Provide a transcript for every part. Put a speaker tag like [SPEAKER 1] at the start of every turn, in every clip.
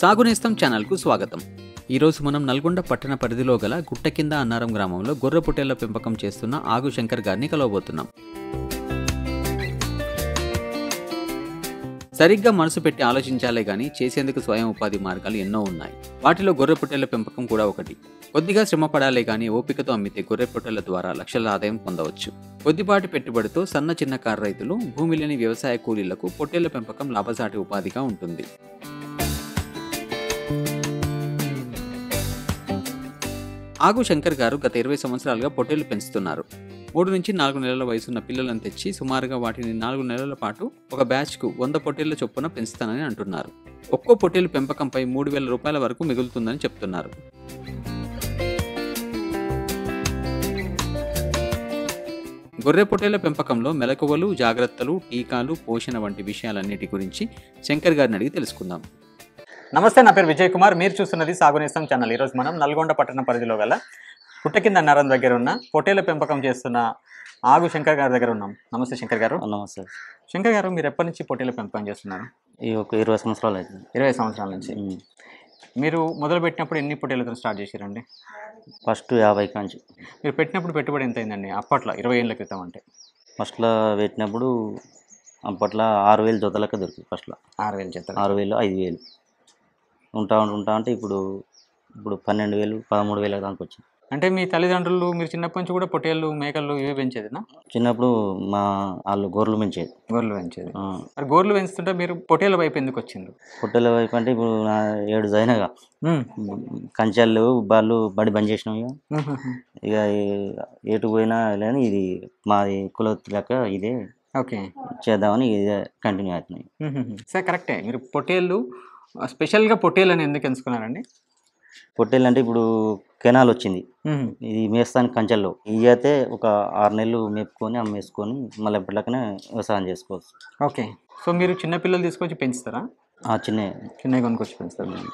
[SPEAKER 1] సాగునేస్తం ఛానల్కు స్వాగతం ఈరోజు మనం నల్గొండ పట్టణ పరిధిలో గల గుట్ట కింద అన్నారం గ్రామంలో గొర్రె పుట్టేళ్ల పెంపకం చేస్తున్న ఆగు శంకర్ గారిని కలవబోతున్నాం సరిగ్గా మనసు పెట్టి ఆలోచించాలే కానీ చేసేందుకు స్వయం ఉపాధి మార్గాలు ఎన్నో ఉన్నాయి వాటిలో గొర్రె పుట్టేళ్ల పెంపకం కూడా ఒకటి కొద్దిగా శ్రమ పడాలే కానీ ఓపికతో అమ్మితే గొర్రె పుట్టెల ద్వారా లక్షల ఆదాయం పొందవచ్చు కొద్దిపాటి పెట్టుబడితో సన్న చిన్న కారు రైతులు భూమి లేని వ్యవసాయ కూలీలకు పొట్టేళ్ల పెంపకం లాభసాటి ఉపాధిగా ఉంటుంది ఆగు శంకర్ గారు గత ఇరవై సంవత్సరాలుగా పొట్టేలు పెంచుతున్నారు మూడు నుంచి నాలుగు నెలల వయసున్న పిల్లలను తెచ్చి సుమారుగా వాటిని నాలుగు నెలల పాటు ఒక బ్యాచ్కు వంద పొట్టేళ్ల చొప్పున పెంచుతానని అంటున్నారు ఒక్కో పొట్టేలు పెంపకంపై మూడు వేల రూపాయల వరకు మిగులుతుందని చెప్తున్నారు గొర్రె పొట్టేల పెంపకంలో మెలకువలు జాగ్రత్తలు టీకాలు పోషణ వంటి విషయాలన్నిటి గురించి శంకర్ గారిని అడిగి తెలుసుకుందాం నమస్తే నా పేరు విజయ్ కుమార్ మీరు చూస్తున్నది సాగునీసం ఛానల్ ఈరోజు మనం నల్గొండ పట్టణ పరిధిలో గల పుట్ట కింద నరం దగ్గర ఉన్న పొట్టేల పెంపకం చేస్తున్న ఆగు శంకర్ గారి దగ్గర ఉన్నాం నమస్తే శంకర్ గారు నమస్తే శంకర్ గారు మీరు ఎప్పటి నుంచి పొట్టేల పెంపకం చేస్తున్నారు
[SPEAKER 2] ఈ ఒక ఇరవై సంవత్సరాలు అయితే
[SPEAKER 1] ఇరవై సంవత్సరాల నుంచి మీరు మొదలు పెట్టినప్పుడు ఎన్ని పొట్టేలతో స్టార్ట్ చేశారండి
[SPEAKER 2] ఫస్ట్ యాభై కాంచి
[SPEAKER 1] మీరు పెట్టినప్పుడు పెట్టుబడి ఎంత అయిందండి అప్పట్లో ఇరవై ఏళ్ళ క్రితం అంటే
[SPEAKER 2] ఫస్ట్లో పెట్టినప్పుడు అప్పట్లో ఆరు వేలు జతలకే దొరికింది ఫస్ట్లో
[SPEAKER 1] ఆరు వేలు జతలు ఆరు
[SPEAKER 2] వేలు ఐదు వేలు ఉంటా ఉంటా అంటే ఇప్పుడు ఇప్పుడు పన్నెండు వేలు పదమూడు వేల దాకా వచ్చింది
[SPEAKER 1] అంటే మీ తల్లిదండ్రులు మీరు చిన్నప్పటి నుంచి కూడా పొట్టేళ్ళు మేకలు ఇవే పెంచేదినా
[SPEAKER 2] చిన్నప్పుడు మా వాళ్ళు గోర్లు పెంచేది గోర్లు పెంచేది మరి గోర్లు పెంచుతుంటే మీరు పొట్టేళ్ళ వైపు ఎందుకు వచ్చింది పొట్టేళ్ళ వైపు అంటే ఇప్పుడు నా ఏడు జైనగా కంచెలు బాళ్ళు బడి బంద్ చేసినాం ఇక ఇక ఏటు పోయినా లేని ఇది మాది కులవృత్తి లెక్క ఇదే ఓకే చేద్దామని ఇదే కంటిన్యూ అవుతున్నాయి
[SPEAKER 1] సార్ కరెక్టే మీరు పొట్టేళ్ళు స్పెషల్గా పొట్టేలని ఎందుకు ఎంచుకున్నారండి
[SPEAKER 2] పొట్టేలు అంటే ఇప్పుడు కెనాల్ వచ్చింది ఇది మేస్తాను కంచెల్లో ఇవి అయితే ఒక ఆరు నెలలు మేపుకొని అమ్మేసుకొని మళ్ళీ ఎప్పటికనే వ్యవసాయం చేసుకోవచ్చు
[SPEAKER 1] ఓకే సో మీరు చిన్నపిల్లలు తీసుకొచ్చి పెంచుతారా
[SPEAKER 2] ఆ చిన్న చిన్న కొనుక్కొచ్చి పెంచుతారు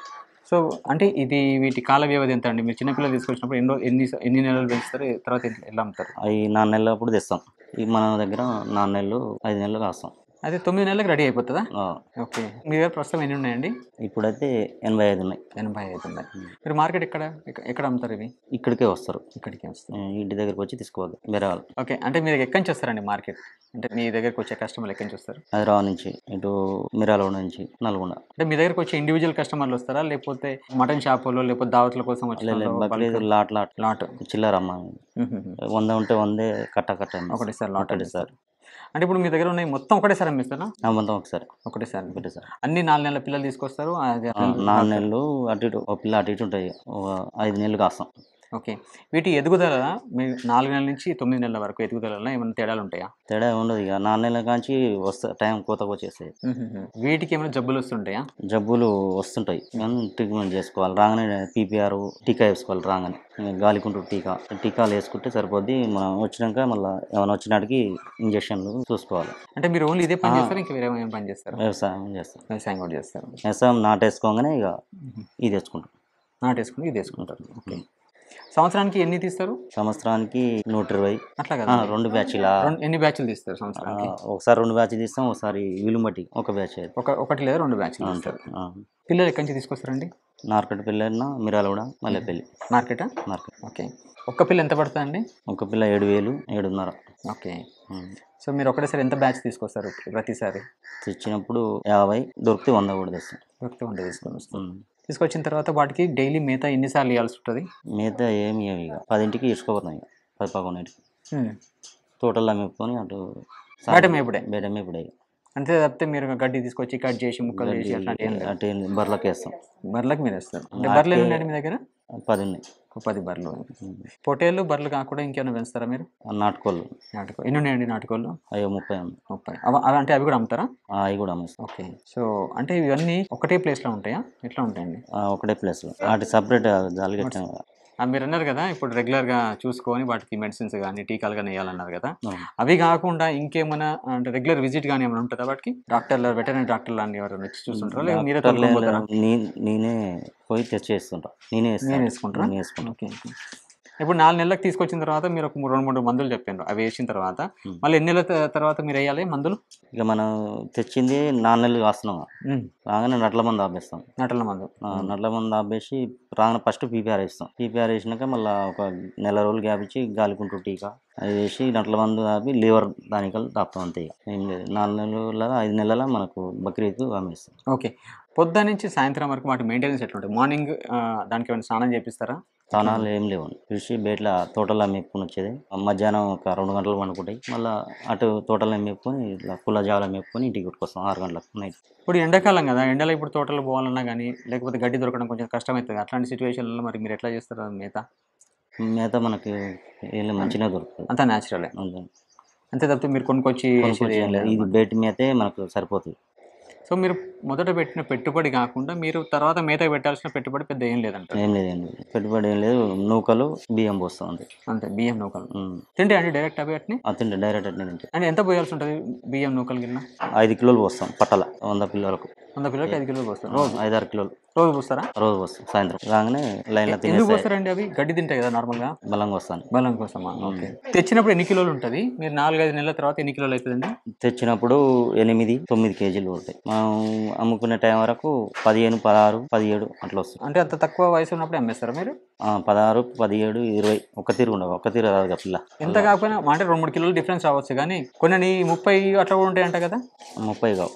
[SPEAKER 1] సో అంటే ఇది వీటి కాల వ్యవధి ఎంత అండి మీరు చిన్నపిల్లలు తీసుకొచ్చినప్పుడు
[SPEAKER 2] ఎన్నో ఎన్ని ఎన్ని నెలలు పెంచుతారు తర్వాత ఎలా అమ్ముతారు అవి నాలుగు నెలలప్పుడు తెస్తాం తెస్తాం మన దగ్గర నాలుగు నెలలు ఐదు నెలలు రాస్తాం
[SPEAKER 1] అది తొమ్మిది నెలలకు రెడీ అయిపోతుందా
[SPEAKER 2] ఓకే మీ దగ్గర ప్రస్తుతం ఎన్ని ఉన్నాయండి ఇప్పుడైతే ఎనభై ఐదు ఉన్నాయి ఎనభై ఐదు ఉన్నాయి
[SPEAKER 1] మీరు మార్కెట్ ఎక్కడ ఎక్కడ అమ్ముతారు ఇవి
[SPEAKER 2] ఇక్కడికే వస్తారు ఇక్కడికే వస్తారు ఇంటి దగ్గరకు వచ్చి తీసుకోవాలి వేరే వాళ్ళు
[SPEAKER 1] ఓకే అంటే మీరు ఎక్కడి నుంచి వస్తారండి మార్కెట్ అంటే మీ దగ్గరకు వచ్చే కస్టమర్లు ఎక్కడి నుంచి వస్తారు
[SPEAKER 2] హైదరాబాద్ నుంచి ఇటు మిరాలో నుంచి నల్గొండ అంటే
[SPEAKER 1] మీ దగ్గరకు వచ్చే ఇండివిజువల్ కస్టమర్లు వస్తారా లేకపోతే
[SPEAKER 2] మటన్ షాపులో లేకపోతే దావత్ల కోసం వచ్చి లాట్ లాట్ లాట్ అమ్మ వంద ఉంటే వందే కట్ట కట్ట ఒకటి సార్ లాట్ అండి సార్
[SPEAKER 1] అంటే ఇప్పుడు మీ దగ్గర ఉన్నాయి మొత్తం ఒకటేసారి అమ్మేస్తారా
[SPEAKER 2] మొత్తం ఒకసారి ఒకటేసారి సార్ అన్ని నాలుగు నెలల పిల్లలు
[SPEAKER 1] తీసుకొస్తారు నాలుగు
[SPEAKER 2] నెలలు అటు ఇటు ఒక పిల్ల అటు ఇటు ఉంటాయి ఐదు నెలలు కాస్తాం
[SPEAKER 1] ఓకే వీటి ఎదుగుదల మీ నాలుగు నెలల నుంచి తొమ్మిది నెలల వరకు ఎదుగుదలలో ఏమైనా తేడాలు ఉంటాయా
[SPEAKER 2] తేడా ఉండదు ఇక నాలుగు నెలల కాంచి వస్తా టైం కోతకు వచ్చేస్తాయి
[SPEAKER 1] వీటికి ఏమైనా జబ్బులు వస్తుంటాయా
[SPEAKER 2] జబ్బులు వస్తుంటాయి మనం ట్రీట్మెంట్ చేసుకోవాలి రాగానే పీపీఆర్ టీకా వేసుకోవాలి రాగానే గాలికుంటూ టీకా టీకాలు వేసుకుంటే సరిపోద్ది మనం వచ్చినాక మళ్ళీ ఏమైనా వచ్చినాటికి ఇంజక్షన్లు చూసుకోవాలి
[SPEAKER 1] అంటే మీరు ఓన్లీ ఇదే పని చేస్తారు ఇంకా వేరే పని చేస్తారు
[SPEAKER 2] వ్యవసాయం చేస్తారు వ్యవసాయం కూడా చేస్తారు వ్యవసాయం నాటేసుకోగానే ఇక ఇది వేసుకుంటాం నాటేసుకుని ఇది వేసుకుంటారు ఓకే సంవత్సరానికి ఎన్ని తీస్తారు సంవత్సరానికి నూట ఇరవై
[SPEAKER 1] అట్లా కదా రెండు బ్యాచ్ల ఎన్ని బ్యాచ్లు తీస్తారు
[SPEAKER 2] సంవత్సరానికి ఒకసారి రెండు బ్యాచ్ తీస్తాం ఒకసారి విలుమటి ఒక బ్యాచ్ ఒక ఒకటి లేదా రెండు బ్యాచ్లు ఉంటారు
[SPEAKER 1] పిల్లలు ఎక్కడి నుంచి తీసుకొస్తారండి
[SPEAKER 2] నార్కెట్ పిల్లన్న మళ్ళీ పెళ్లి మార్కెట్ మార్కెట్ ఓకే
[SPEAKER 1] ఒక్క పిల్ల ఎంత పడుతుంది అండి
[SPEAKER 2] ఒక పిల్ల ఏడు వేలు ఏడున్నర ఓకే సో
[SPEAKER 1] మీరు ఒకటేసారి ఎంత బ్యాచ్ తీసుకొస్తారు ప్రతిసారి
[SPEAKER 2] తెచ్చినప్పుడు యాభై దొరికితే వంద కూడా తెస్తాం దొరికితే వంద తీసుకొని వస్తుంది తీసుకొచ్చిన తర్వాత వాటికి డైలీ మేత ఎన్నిసార్లు ఇవ్వాల్సి ఉంటుంది మేత ఏమి ఇవ్వవు ఇక పదింటికి వేసుకోపోతాం ఇక పది పదకొండింటికి తోటల్లో మేపుకొని అటు బయట మేపుడే బయట
[SPEAKER 1] అంతే తప్పితే మీరు గడ్డి తీసుకొచ్చి కట్ చేసి ముక్కలు చేసి
[SPEAKER 2] అట్లా బర్లకు వేస్తాం బర్లకు మీరు వేస్తారు బర్రెలు ఏమి మీ దగ్గర పది ఉన్నాయి పది బర్రెలు
[SPEAKER 1] పొటేళ్ళు బర్రెలు కాకుండా ఇంకేమైనా పెంచుతారా మీరు
[SPEAKER 2] నాటుకోళ్ళు నాటుకో ఎన్ని ఉన్నాయండి నాటుకోళ్ళు అయ్యో ముప్పై ముప్పై అవి అంటే అవి కూడా
[SPEAKER 1] అమ్ముతారా అవి కూడా అమ్ముతారు ఓకే సో అంటే ఇవన్నీ ఒకటే ప్లేస్లో ఉంటాయా ఎట్లా ఉంటాయండి
[SPEAKER 2] ఒకటే ప్లేస్లో అంటే సపరేట్ జాలిగట్ట
[SPEAKER 1] మీరు అన్నారు కదా ఇప్పుడు రెగ్యులర్గా చూసుకొని వాటికి మెడిసిన్స్ కానీ టీకాలు కానీ వేయాలన్నారు కదా అవి కాకుండా ఇంకేమైనా అంటే రెగ్యులర్ విజిట్ కానీ ఏమైనా ఉంటుందా వాటికి డాక్టర్లు వెటర్నరీ డాక్టర్ లాంటి ఎవరైనా వచ్చి చూస్తుంటారా లేదా మీరే
[SPEAKER 2] నేనే పోయి తెచ్చేస్తుంటా నేనే నేను వేసుకుంటాను నేను వేసుకుంటాను ఓకే
[SPEAKER 1] ఇప్పుడు నాలుగు నెలలకు తీసుకొచ్చిన తర్వాత మీరు ఒక రెండు మూడు మందులు చెప్పారు అవి వేసిన తర్వాత మళ్ళీ ఎన్ని నెలల
[SPEAKER 2] తర్వాత మీరు వేయాలి మందులు ఇక మనం తెచ్చింది నాలుగు నెలలు కాస్తున్నాము రాగానే నట్ల మందు ఆపేస్తాం నట్ల మందు నట్ల మందు ఆపేసి రాగానే ఫస్ట్ పీపీఆర్ వేస్తాం పీపీఆర్ వేసినాక మళ్ళీ ఒక నెల రోజులు గ్యాప్ ఇచ్చి గాలికుంటు టీకా అది వేసి నట్ల మందు ఆపి లివర్ దానికల్ తాపం అంతే ఏం లేదు నాలుగు నెలల ఐదు నెలల మనకు బక్రీద్ ఆమెస్తాం ఓకే
[SPEAKER 1] పొద్దు నుంచి సాయంత్రం వరకు వాటి మెయింటెనెన్స్ ఎట్లుంటుంది మార్నింగ్ దానికి ఏమైనా స్నానం చేపిస్తారా స్నానాలు
[SPEAKER 2] ఏం లేవు చూసి బయట తోటలో మేపుకొని వచ్చేది మధ్యాహ్నం ఒక రెండు గంటలు పండుకుంటాయి మళ్ళీ అటు తోటలో మేపుకొని ఇట్లా కుల జాల మేపుకొని ఇంటికి కొట్టుకొస్తాం ఆరు గంటలకు నైట్
[SPEAKER 1] ఇప్పుడు ఎండాకాలం కదా ఎండలో ఇప్పుడు తోటలు పోవాలన్నా కానీ లేకపోతే గడ్డి దొరకడం కొంచెం కష్టమవుతుంది అట్లాంటి సిచ్యువేషన్లో మరి మీరు ఎట్లా చేస్తారు మేత
[SPEAKER 2] మేత మనకి ఏళ్ళు మంచిగా దొరుకుతుంది అంతా న్యాచురలే అంతే తప్పితే మీరు కొనుక్కొచ్చి ఇది బయట మేతే మనకు సరిపోతుంది సో మీరు మొదట పెట్టిన పెట్టుబడి
[SPEAKER 1] కాకుండా మీరు తర్వాత మిగతా పెట్టాల్సిన పెట్టుబడి పెద్ద ఏం లేదంట
[SPEAKER 2] ఏం లేదు పెట్టుబడి ఏం లేదు నూకలు బియ్యం పోస్తుంది అంతే బియ్యం నూకలు తింటే అండి డైరెక్ట్ అవి అట్ని తింటే డైరెక్ట్ అట్నే
[SPEAKER 1] అంటే ఎంత పోయాల్సి ఉంటుంది బియ్యం నూకలు గిన్న
[SPEAKER 2] ఐదు కిలోలు పోస్తాం పట్టల వంద పిల్లలకు వంద పిల్లలకి ఐదు కిలోలు పోస్తాం రోజు ఐదు ఆరు కిలోలు రోజు పోస్తారా రోజు పోస్తాం సాయంత్రం రాగానే లైన్ ఎందుకు పోస్తారండి
[SPEAKER 1] అవి గడ్డి తింటాయి కదా నార్మల్ గా
[SPEAKER 2] బలంగా వస్తాను బలంగా వస్తామా ఓకే
[SPEAKER 1] తెచ్చినప్పుడు ఎన్ని కిలోలు ఉంటుంది మీరు నాలుగైదు నెలల తర్వాత ఎన్ని కిలోలు
[SPEAKER 2] అవుతుందండి తెచ్చినప్పుడు ఎనిమిది తొమ్మిది కేజీలు ఉంటాయి మా అమ్ముకునే టైం వరకు పదిహేను పదహారు పదిహేడు అట్లా వస్తుంది
[SPEAKER 1] అంటే అంత తక్కువ వయసు ఉన్నప్పుడు అమ్మేస్తారు మీరు
[SPEAKER 2] పదహారు పదిహేడు ఇరవై ఒక తీరు ఉండవు ఒక తీరు రాదు పిల్ల
[SPEAKER 1] ఎంత కాకపోయినా అంటే రెండు మూడు కిలోలు డిఫరెన్స్ అవ్వచ్చు కానీ కొన్ని ముప్పై అట్లా కూడా ఉంటాయంట కదా
[SPEAKER 2] ముప్పై కావు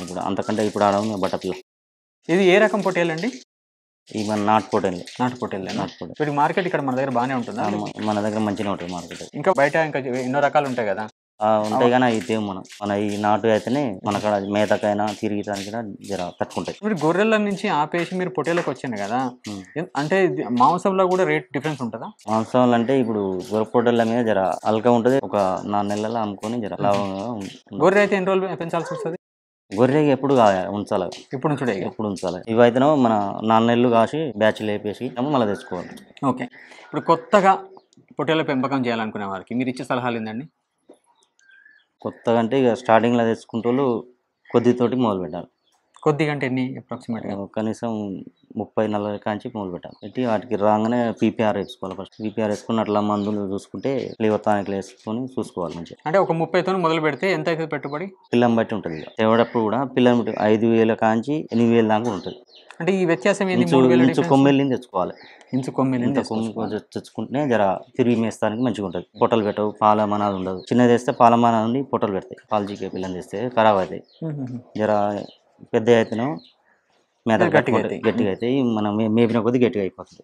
[SPEAKER 2] ఇప్పుడు అంతకంటే ఇప్పుడు ఆడము బట్ట పిల్ల ఇది ఏ రకం అండి ఈ మన నాటు పొట్టేలు నాటు పొట్టేలు నాటు పొట్టేలు
[SPEAKER 1] మార్కెట్ ఇక్కడ మన దగ్గర బాగానే ఉంటుంది
[SPEAKER 2] మన దగ్గర మంచిగా ఉంటుంది మార్కెట్
[SPEAKER 1] ఇంకా బయట ఇంకా ఎన్నో రకాలు ఉంటాయి కదా
[SPEAKER 2] ఉంటాయి కానీ అయితే మనం మన ఈ నాటు అయితేనే మనకాడ మేతకైనా తిరిగిటానికి జర తట్టుకుంటాయి
[SPEAKER 1] మీరు గొర్రెల నుంచి ఆపేసి మీరు పొట్టేలకు వచ్చాను కదా అంటే మాంసంలో కూడా రేట్ డిఫరెన్స్ ఉంటుందా
[SPEAKER 2] మాంసం అంటే ఇప్పుడు గొర్రె పొట్టేల మీద జర అల్క ఉంటుంది ఒక నాలుగు నెలల అమ్ముకొని జర గొర్రె అయితే ఎన్ని రోజులు పెంచాల్సి వస్తుంది గొర్రె ఎప్పుడు ఉంచాలి ఇప్పుడు ఉంచుడే ఎప్పుడు ఉంచాలి ఇవైతేనో మన నాన్నెళ్ళు కాసి బ్యాచ్ లేపేసి మళ్ళీ తెచ్చుకోవాలి ఓకే
[SPEAKER 1] ఇప్పుడు కొత్తగా పొట్టేల పెంపకం చేయాలనుకునే వారికి మీరు ఇచ్చే సలహాలు ఏంటండి
[SPEAKER 2] కొత్తగా అంటే ఇక స్టార్టింగ్లో తెచ్చుకుంటోళ్ళు కొద్దితోటి మొదలు పెట్టాలి కొద్దిగా అంటే ఎన్ని అప్రాక్సిమేట్గా కనీసం ముప్పై నలభై కాంచి మొదలు పెట్టాలి పెట్టి వాటికి రాగానే పీపీఆర్ వేసుకోవాలి ఫస్ట్ పీపీఆర్ వేసుకుని అట్లా మందులు చూసుకుంటే లేవతానికి వేసుకొని చూసుకోవాలి మంచిగా అంటే ఒక
[SPEAKER 1] ముప్పైతో మొదలు పెడితే ఎంత అయితే పెట్టుబడి
[SPEAKER 2] పిల్లం బట్టి ఉంటుంది ఎవడప్పుడు కూడా పిల్లలు ఐదు వేల కాంచి ఎనిమిది వేల దాకా ఉంటుంది
[SPEAKER 1] అంటే ఈ వ్యత్యాసం ఏంటి ఇంచు కొమ్మెల్లిని
[SPEAKER 2] తెచ్చుకోవాలి ఇంచు కొమ్మెల్లిని తెచ్చుకుంటే జర తిరిగి మేస్తానికి మంచిగా ఉంటుంది పొట్టలు పెట్టవు పాల మనాలు ఉండదు చిన్నది వేస్తే పాల మనాలు ఉండి పొట్టలు పెడతాయి పాలు పిల్లలు పిల్లని తెస్తే ఖరాబ్ అవుతాయి జర పెద్ద ఎత్తున మేత గట్టిగా గట్టిగా అయితే మనం మేపిన కొద్ది గట్టిగా అయిపోతుంది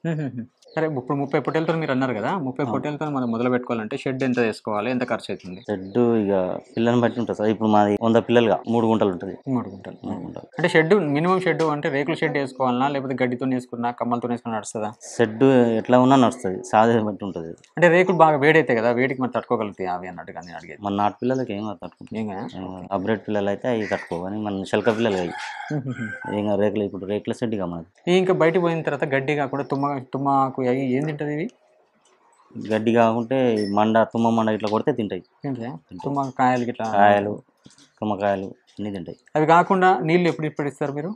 [SPEAKER 1] సరే ఇప్పుడు ముప్పై పొట్టేలతో మీరు అన్నారు కదా ముప్పై పొట్టేలతో మనం మొదలు పెట్టుకోవాలంటే షెడ్ ఎంత వేసుకోవాలి ఎంత ఖర్చు అవుతుంది
[SPEAKER 2] షెడ్ ఇక పిల్లల్ని బట్టి ఉంటుంది సార్ ఇప్పుడు మాది వంద పిల్లలుగా మూడు గుంటలు ఉంటుంది మూడు గుంటలు మూడు గుంటలు
[SPEAKER 1] అంటే షెడ్ మినిమం షెడ్ అంటే రేకుల షెడ్ వేసుకోవాలన్నా లేకపోతే గడ్డితో వేసుకున్నా కమ్మలతో వేసుకున్నా నడుస్తుందా
[SPEAKER 2] షెడ్ ఎట్లా ఉన్నా నడుస్తుంది సాధన బట్టి ఉంటుంది
[SPEAKER 1] అంటే రేకులు బాగా వేడైతే కదా వేడికి మనం తట్టుకోగలుగుతాయి అవి అన్నట్టుగా నేను అడిగేది
[SPEAKER 2] మన నాటు పిల్లలకి ఏం తట్టుకుంటుంది అబ్రేట్ పిల్లలు అయితే అవి తట్టుకోవాలి మన శల్క పిల్లలు అవి ఏం రేకులు ఇప్పుడు రేట్ల అడ్డిగా కాదు
[SPEAKER 1] ఇంకా బయట పోయిన తర్వాత గడ్డి కాకుండా తుమ్మ తుమ్మకు ఏం తింటుంది
[SPEAKER 2] ఇవి గడ్డి కాకుంటే మండ తుమ్మ మండ ఇట్లా కొడితే తింటాయి
[SPEAKER 1] తుమ్మకాయలు కాయలు ఇట్లా
[SPEAKER 2] కాయలు తుమ్మకాయలు అన్నీ తింటాయి
[SPEAKER 1] అవి కాకుండా నీళ్ళు ఎప్పుడు ఇప్పుడు ఇస్తారు మీరు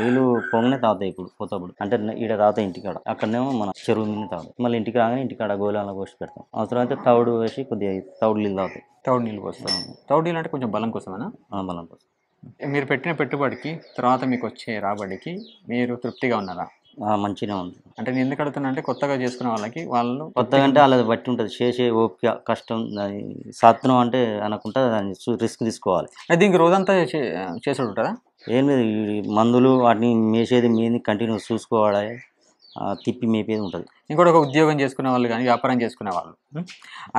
[SPEAKER 2] నీళ్ళు పొంగనే తాగుతాయి ఇప్పుడు పోతాప్పుడు అంటే ఈడ తాగుతాయి ఇంటికాడ అక్కడనేమో మన చెరువు మీద తాగుతాయి మళ్ళీ ఇంటికి రాగానే ఇంటికాడ గోళాలను పోసి పెడతాం అవసరం అయితే తౌడు వేసి కొద్దిగా తౌడు నీళ్ళు తాగుతాయి తౌడు నీళ్ళు పోస్తాం తౌడు నీళ్ళు అంటే కొంచెం బలం కోసమేనా బలం కోసం మీరు పెట్టిన పెట్టుబడికి తర్వాత మీకు వచ్చే
[SPEAKER 1] రాబడికి మీరు తృప్తిగా ఉన్నారా మంచిగా ఉంది అంటే నేను ఎందుకు అడుగుతున్నా అంటే కొత్తగా చేసుకునే వాళ్ళకి వాళ్ళు కొత్తగా అంటే వాళ్ళది
[SPEAKER 2] బట్టి ఉంటుంది చేసే ఓపిక కష్టం సాత్రం అంటే అనుకుంటా దాన్ని రిస్క్ తీసుకోవాలి
[SPEAKER 1] అయితే దీనికి రోజంతా చేసాడు ఉంటుందా
[SPEAKER 2] ఏం లేదు మందులు వాటిని మేసేది మీద కంటిన్యూ చూసుకోవాలి తిప్పి మేపేది ఉంటుంది ఇంకోటి
[SPEAKER 1] ఒక ఉద్యోగం చేసుకునే వాళ్ళు కానీ వ్యాపారం చేసుకునే వాళ్ళు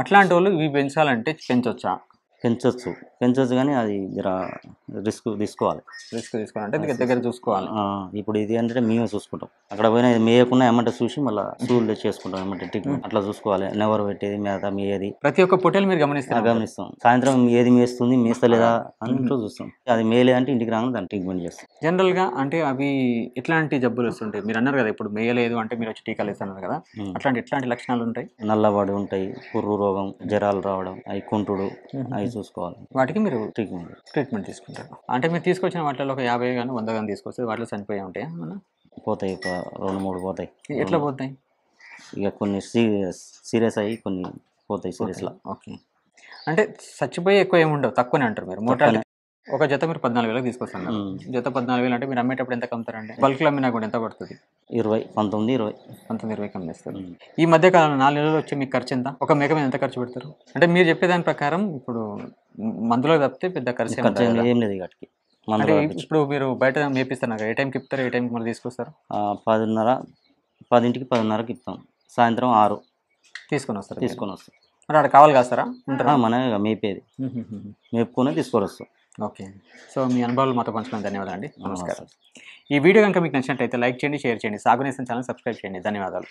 [SPEAKER 1] అట్లాంటి వాళ్ళు ఇవి పెంచాలంటే పెంచొచ్చా
[SPEAKER 2] పెంచవచ్చు పెంచవచ్చు కానీ అది జర రిస్క్ తీసుకోవాలి
[SPEAKER 1] రిస్క్ తీసుకోవాలంటే దగ్గర
[SPEAKER 2] చూసుకోవాలి ఇప్పుడు ఇది అంటే మేమే చూసుకుంటాం అక్కడ పోయినా మేయకుండా ఏమంటే చూసి మళ్ళీ సూళ్ళు చేసుకుంటాం ఏమంటే ట్రీట్మెంట్ అట్లా చూసుకోవాలి నెవర్ పెట్టేది మేత మేయేది ప్రతి ఒక్క పొట్టెలు మీరు గమనిస్తారు గమనిస్తాం సాయంత్రం ఏది మేస్తుంది మేస్తలేదా అని ఇంట్లో చూస్తాం అది మేలే అంటే ఇంటికి రాగానే దాన్ని ట్రీట్మెంట్ చేస్తాం జనరల్గా
[SPEAKER 1] అంటే అవి ఎట్లాంటి జబ్బులు వస్తుంటాయి మీరు అన్నారు కదా ఇప్పుడు మేయలేదు అంటే మీరు వచ్చి టీకాలు ఇస్తున్నారు కదా అట్లాంటి ఎట్లాంటి లక్షణాలు ఉంటాయి
[SPEAKER 2] నల్లబడి ఉంటాయి పుర్రు రోగం జ్వరాలు రావడం అవి కుంటుడు అవి చూసుకోవాలి వాటికి మీరు ట్రీట్మెంట్ ట్రీట్మెంట్ తీసుకుంటారు అంటే మీరు తీసుకొచ్చిన వాటిలో ఒక యాభై కానీ వంద కానీ
[SPEAKER 1] తీసుకొస్తే వాటిలో చనిపోయి ఉంటాయి మన
[SPEAKER 2] పోతాయి ఒక రెండు మూడు పోతాయి ఎట్లా పోతాయి ఇక కొన్ని సీరియస్ అయ్యి కొన్ని పోతాయి సీరియస్లో ఓకే
[SPEAKER 1] అంటే చచ్చిపోయి ఎక్కువ ఏముండవు తక్కువనే అంటారు మీరు మోటార్ ఒక జత మీరు పద్నాలుగు వేలకు తీసుకొస్తాను జత పద్నాలుగు వేలు అంటే మీరు అమ్మేటప్పుడు ఎంత కమ్ముతారండి బల్క్లో అమ్మినా కూడా ఎంత పడుతుంది ఇరవై పంతొమ్మిది ఇరవై పంతొమ్మిది ఇరవై కమ్మేస్తారు ఈ మధ్య కాలంలో నాలుగు నెలలు వచ్చి మీకు ఖర్చు ఎంత ఒక మేక మీద ఎంత ఖర్చు పెడతారు అంటే మీరు చెప్పేదాని ప్రకారం ఇప్పుడు మందులో తప్పితే
[SPEAKER 2] పెద్ద ఖర్చు ఏం లేదు ఇక్కడికి ఇప్పుడు మీరు బయట మేపిస్తాను ఏ టైంకి ఇప్తారు ఏ టైంకి మళ్ళీ తీసుకొస్తారు పదిన్నర పదింటికి పదిన్నరకి ఇస్తాం సాయంత్రం ఆరు తీసుకొని వస్తారు తీసుకొని వస్తారు
[SPEAKER 1] మరి అక్కడ కావాలి కాస్తారా ఉంటారా
[SPEAKER 2] మేపేది మేపుకొని తీసుకొని వస్తాం ఓకే
[SPEAKER 1] సో మీ అనుభవాలు మాతో పంచుకున్న ధన్యవాదాలు అండి నమస్కారం ఈ వీడియో కనుక మీకు నచ్చినట్లయితే లైక్ చేయండి షేర్ చేయండి సాగునేసిన ఛానల్ సబ్స్క్రైబ్ చేయండి ధన్యవాదాలు